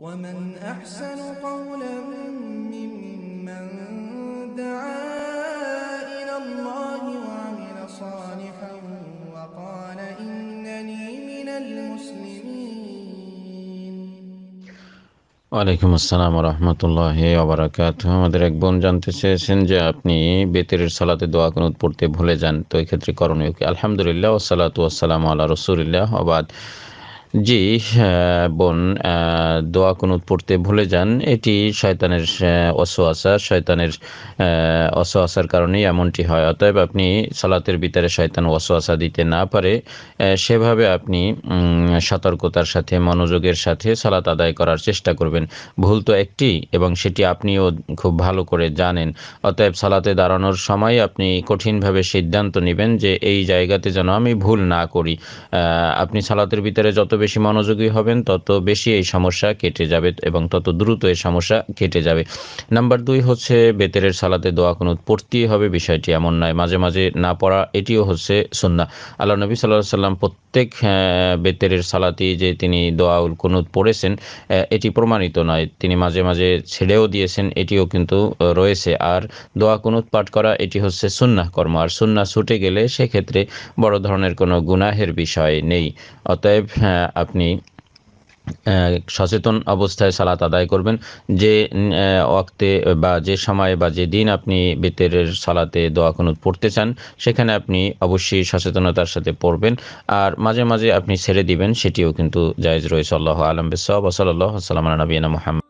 ومن أحسن قولا ممن دعا إلى الله وعمل صالحا وقال إنني من المسلمين ওয়ালাইকুম আসসালাম রহমতুল্লাহ ওবরাকাত আমাদের এক বোন জানতে চেয়েছেন যে আপনি বেতের সালাতে দোয়া কুনুত পড়তে ভুলে যান তো এক্ষেত্রে করণীয় কি আলহামদুলিল্লাহ ওসালাত আসসালাম আল্লাহ রসুলিল্লাহ আবাদ জি বোন দোয়া কুনুত পড়তে ভুলে যান এটি শয়তানের অসোয়াশা শয়তানের অসোয়াশার কারণেই এমনটি হয় অতএব আপনি সালাতের ভিতরে শয়তান অসোয়াশা দিতে না পারে সেভাবে আপনি সতর্কতার সাথে মনোযোগের সাথে সালাত আদায় করার চেষ্টা করবেন ভুল তো একটি এবং সেটি আপনিও খুব ভালো করে জানেন অতএব সালাতে দাঁড়ানোর সময় আপনি কঠিনভাবে সিদ্ধান্ত নেবেন যে এই জায়গাতে যেন আমি ভুল না করি আপনি সালাতের ভিতরে যত বেশি মনোযোগী হবেন তত বেশি এই সমস্যা কেটে যাবে এবং তত দ্রুত এই সমস্যা কেটে যাবে নাম্বার দুই হচ্ছে বেতেরের সালাতে দোয়া কোনো পড়তেই হবে বিষয়টি এমন নয় মাঝে মাঝে না পড়া এটিও হচ্ছে সুন্না আল্লাহ নবী সাল্লাহ সাল্লাম প্রত্যেক বেতেরের সালাতি যে তিনি দোয়াউল কুনুত পড়েছেন এটি প্রমাণিত নয় তিনি মাঝে মাঝে ছেড়েও দিয়েছেন এটিও কিন্তু রয়েছে আর দোয়া কুনুত পাঠ করা এটি হচ্ছে সুন্নাহ কর্ম আর সুন্না ছুটে গেলে সেক্ষেত্রে বড় ধরনের কোনো গুনাহের বিষয় নেই অতএব আপনি সচেতন অবস্থায় সালাত আদায় করবেন যে অক্তে বা যে সময়ে বা যে দিন আপনি বেতের সালাতে দোয়া কোনুত পড়তে চান সেখানে আপনি অবশ্যই সচেতনতার সাথে পড়বেন আর মাঝে মাঝে আপনি ছেড়ে দিবেন সেটিও কিন্তু জায়জ রয়েছে আল্লাহ আলম বিসব সাল্লাম নবীনা মোহাম্মদ